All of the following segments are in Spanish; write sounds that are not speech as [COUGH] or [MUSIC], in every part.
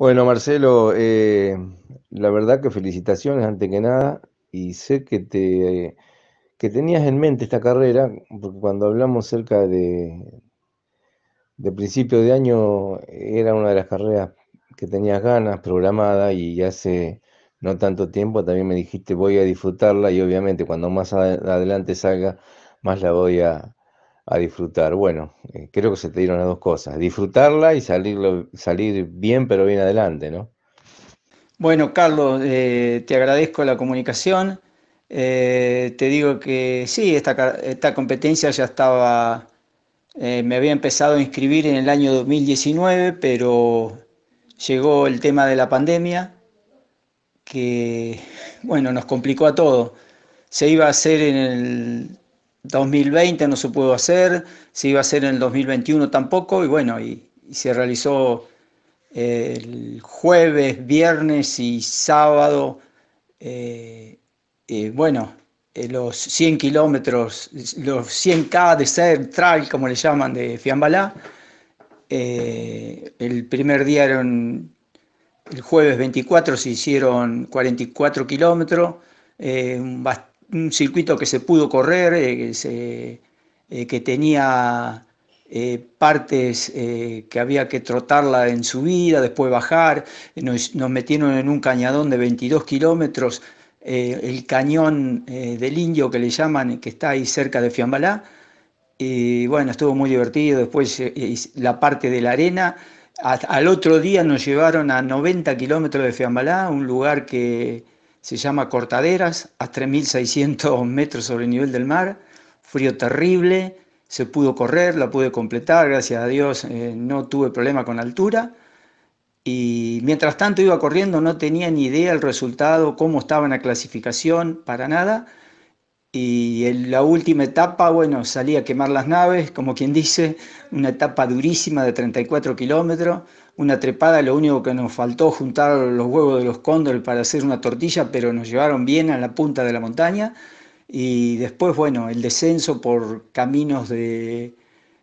Bueno, Marcelo, eh, la verdad que felicitaciones antes que nada y sé que te que tenías en mente esta carrera, porque cuando hablamos cerca de, de principio de año era una de las carreras que tenías ganas, programada y hace no tanto tiempo también me dijiste voy a disfrutarla y obviamente cuando más adelante salga, más la voy a, a disfrutar. Bueno, eh, creo que se te dieron las dos cosas, disfrutarla y salir bien pero bien adelante, ¿no? Bueno, Carlos, eh, te agradezco la comunicación. Eh, te digo que sí, esta, esta competencia ya estaba, me había empezado a inscribir en el año 2019, pero llegó el tema de la pandemia que, bueno, nos complicó a todo. Se iba a hacer en el 2020 no se pudo hacer, se iba a hacer en el 2021 tampoco, y bueno, y, se realizó eh, el jueves, viernes y sábado, eh, eh, bueno, los 100 kilómetros, los 100K de ser como le llaman, de Fiambalá. el primer día eran, el jueves 24 se hicieron 44 kilómetros, bastante un circuito que se pudo correr, eh, eh, que, tenía eh, partes que había que trotarla en subida, después bajar, nos, nos metieron en un cañadón de 22 kilómetros, el cañón del indio que le llaman, que está ahí cerca de Fiambalá, y bueno, estuvo muy divertido, después la parte de la arena, al otro día nos llevaron a 90 kilómetros de Fiambalá, un lugar que se llama Cortaderas, a 3.600 [LAUGHS] metros sobre el nivel del mar, frío terrible, se pudo correr, la pude completar, gracias a Dios eh, no tuve problema con altura. Y mientras tanto iba corriendo, no tenía ni idea el resultado, cómo estaba en la clasificación, para nada. Y en la última etapa, bueno, salía a quemar las naves, como quien dice, una etapa durísima de 34 kilómetros una trepada, lo único que nos faltó juntar los huevos de los cóndor para hacer una tortilla, pero nos llevaron bien a la punta de la montaña. Y después, bueno, el descenso por caminos de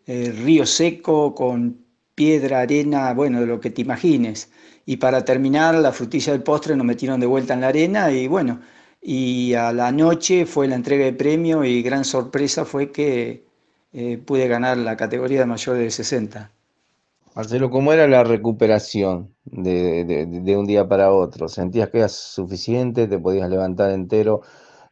eh, río seco con piedra, arena, bueno, de lo que te imagines. Y para terminar, la frutilla del postre nos metieron de vuelta en la arena y bueno, y a la noche fue la entrega de premio y gran sorpresa fue que eh, pude ganar la categoría de mayor de 60. Marcelo, ¿cómo era la recuperación de, un día para otro? ¿Sentías que era suficiente? ¿Te podías levantar entero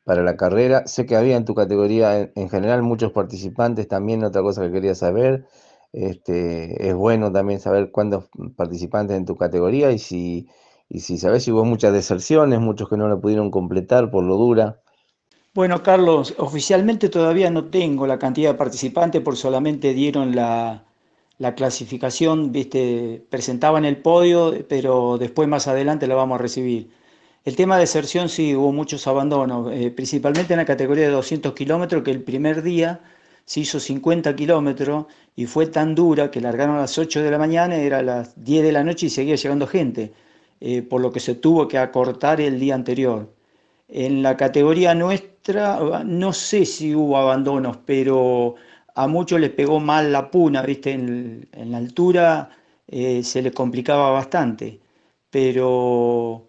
para la carrera? Sé que había en tu categoría en, general muchos participantes también, otra cosa que quería saber. Este, es bueno también saber cuántos participantes en tu categoría y si, y si sabes si hubo muchas deserciones, muchos que no lo pudieron completar por lo dura. Bueno, Carlos, oficialmente todavía no tengo la cantidad de participantes porque solamente dieron la, la clasificación, viste, en el podio, pero después más adelante la vamos a recibir. El tema de deserción sí hubo muchos abandonos, eh, principalmente en la categoría de 200 kilómetros, que el primer día se hizo 50 kilómetros y fue tan dura que largaron a las 8 de la mañana, era a las 10 de la noche y seguía llegando gente, eh, por lo que se tuvo que acortar el día anterior. En la categoría nuestra, no sé si hubo abandonos, pero a muchos les pegó mal la puna, ¿viste? En, la altura eh, se les complicaba bastante, pero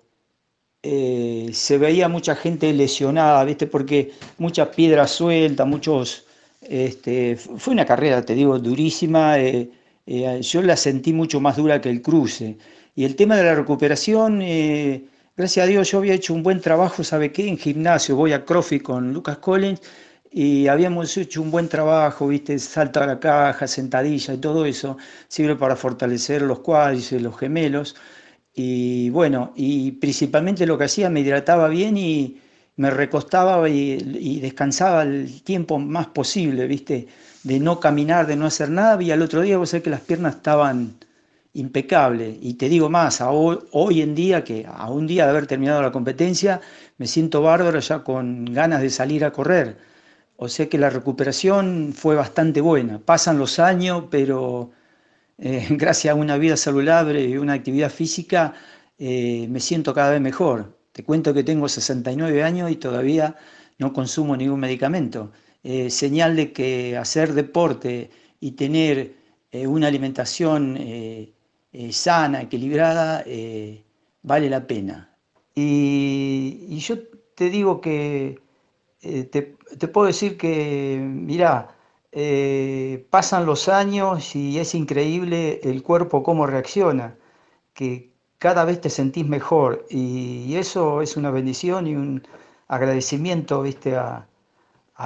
eh, se veía mucha gente lesionada, ¿viste? Porque muchas piedras sueltas, muchos... Este, fue una carrera, te digo, durísima. Eh, yo la sentí mucho más dura que el cruce. Y el tema de la recuperación, gracias a Dios, yo había hecho un buen trabajo, ¿sabe qué? En gimnasio, voy a Crofi con Lucas Collins y habíamos hecho un buen trabajo, viste, salto a la caja, sentadilla y todo eso, sirve para fortalecer los cuádriceps, los gemelos, y bueno, y principalmente lo que hacía, me hidrataba bien y me recostaba y, descansaba el tiempo más posible, viste, de no caminar, de no hacer nada, y al otro día vos sabés que las piernas estaban impecables, y te digo más, hoy, hoy en día, que a un día de haber terminado la competencia, me siento bárbaro ya con ganas de salir a correr, o sea que la recuperación fue bastante buena. Pasan los años, pero eh, [LAUGHS] gracias a una vida saludable y una actividad física, eh, me siento cada vez mejor. Te cuento que tengo 69 años y todavía no consumo ningún medicamento. Eh, señal de que hacer deporte y tener una alimentación sana, equilibrada, vale la pena. y yo te digo que eh, te, puedo decir que, mira, eh, pasan los años y es increíble el cuerpo cómo reacciona, que cada vez te sentís mejor y, eso es una bendición y un agradecimiento, viste, a,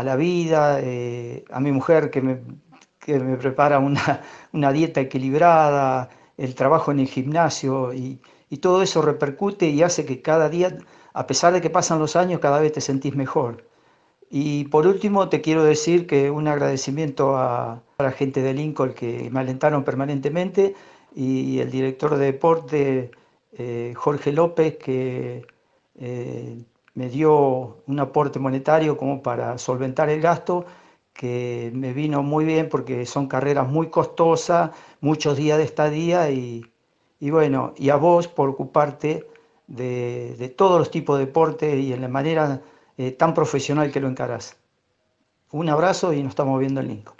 la vida, eh, a mi mujer que me, prepara [LAUGHS] una, dieta equilibrada, el trabajo en el gimnasio y todo eso repercute y hace que cada día, a pesar de que pasan los años, cada vez te sentís mejor. Y por último, te quiero decir que un agradecimiento a, la gente de Lincoln que me alentaron permanentemente y el director de deporte, eh, Jorge López, que eh, me dio un aporte monetario como para solventar el gasto, que me vino muy bien porque son carreras muy costosas, muchos días de estadía y, y bueno, y a vos por ocuparte de, todos los tipos de deportes y en la manera eh, tan profesional que lo encarás. Un abrazo y nos estamos viendo en Lincoln.